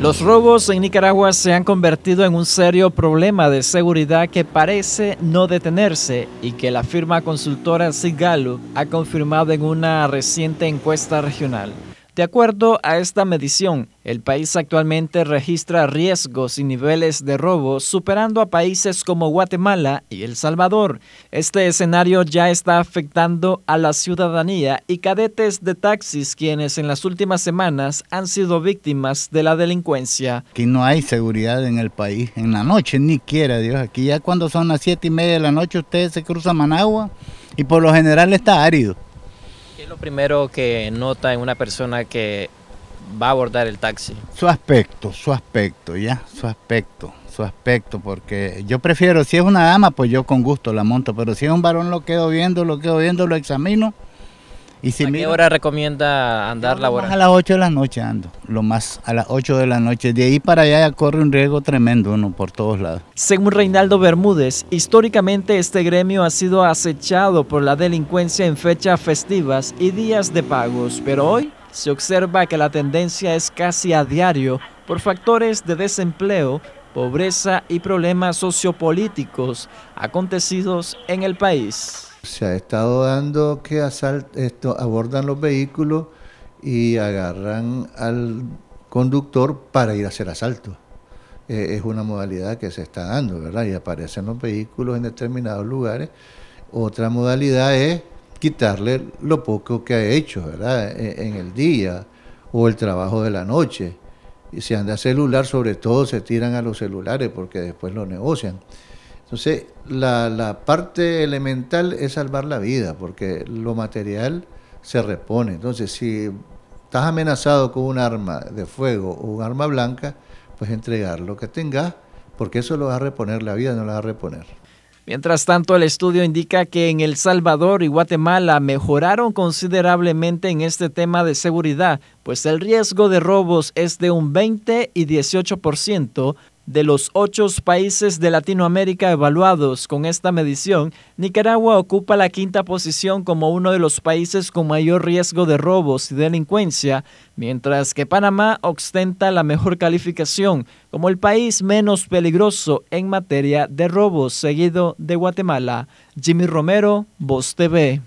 Los robos en Nicaragua se han convertido en un serio problema de seguridad que parece no detenerse y que la firma consultora Sigalu ha confirmado en una reciente encuesta regional. De acuerdo a esta medición, el país actualmente registra riesgos y niveles de robo superando a países como Guatemala y El Salvador. Este escenario ya está afectando a la ciudadanía y cadetes de taxis quienes en las últimas semanas han sido víctimas de la delincuencia. Aquí no hay seguridad en el país, en la noche ni quiera Dios. Aquí ya cuando son las siete y media de la noche ustedes se cruza Managua y por lo general está árido primero que nota en una persona que va a abordar el taxi? Su aspecto, su aspecto, ya, su aspecto, su aspecto, porque yo prefiero, si es una dama, pues yo con gusto la monto, pero si es un varón lo quedo viendo, lo quedo viendo, lo examino y ¿A qué hora recomienda andar laboral? A las 8 de la noche ando, lo más a las 8 de la noche. De ahí para allá corre un riesgo tremendo uno por todos lados. Según Reinaldo Bermúdez, históricamente este gremio ha sido acechado por la delincuencia en fechas festivas y días de pagos, pero hoy se observa que la tendencia es casi a diario por factores de desempleo, pobreza y problemas sociopolíticos acontecidos en el país se ha estado dando que asalt esto, abordan los vehículos y agarran al conductor para ir a hacer asalto. Eh, es una modalidad que se está dando, ¿verdad? Y aparecen los vehículos en determinados lugares. Otra modalidad es quitarle lo poco que ha hecho, ¿verdad? E-, en, el día o el trabajo de la noche. Y si anda celular, sobre todo se tiran a los celulares porque después lo negocian. Entonces, la, parte elemental es salvar la vida, porque lo material se repone. Entonces, si estás amenazado con un arma de fuego o un arma blanca, pues entregar lo que tengas, porque eso lo va a reponer, la vida no la va a reponer. Mientras tanto, el estudio indica que en El Salvador y Guatemala mejoraron considerablemente en este tema de seguridad, pues el riesgo de robos es de un 20 y 18% de los ocho países de Latinoamérica evaluados con esta medición, Nicaragua ocupa la quinta posición como uno de los países con mayor riesgo de robos y delincuencia, mientras que Panamá ostenta la mejor calificación como el país menos peligroso en materia de robos, seguido de Guatemala. Jimmy Romero, Voz TV.